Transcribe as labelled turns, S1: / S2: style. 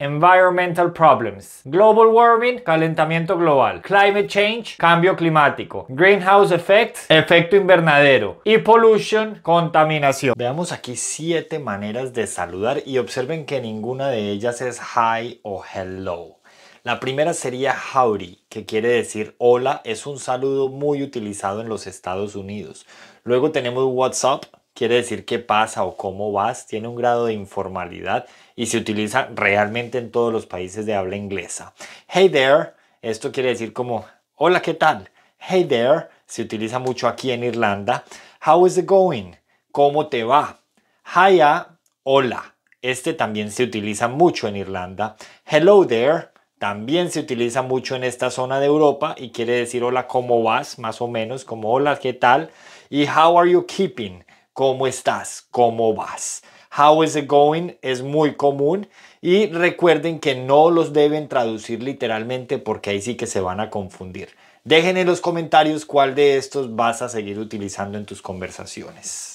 S1: Environmental Problems, Global Warming, calentamiento global, Climate Change, cambio climático, Greenhouse effects, efecto invernadero y Pollution, contaminación. Veamos aquí siete maneras de saludar y observen que ninguna de ellas es hi o hello. La primera sería howdy, que quiere decir hola, es un saludo muy utilizado en los Estados Unidos. Luego tenemos what's up, quiere decir qué pasa o cómo vas, tiene un grado de informalidad y se utiliza realmente en todos los países de habla inglesa. Hey there, esto quiere decir como hola, ¿qué tal? Hey there se utiliza mucho aquí en Irlanda. How is it going? ¿Cómo te va? Hiya, hola. Este también se utiliza mucho en Irlanda. Hello there también se utiliza mucho en esta zona de Europa y quiere decir hola, ¿cómo vas? Más o menos, como hola, ¿qué tal? Y how are you keeping? ¿Cómo estás? ¿Cómo vas? How is it going? Es muy común. Y recuerden que no los deben traducir literalmente porque ahí sí que se van a confundir. Dejen en los comentarios cuál de estos vas a seguir utilizando en tus conversaciones.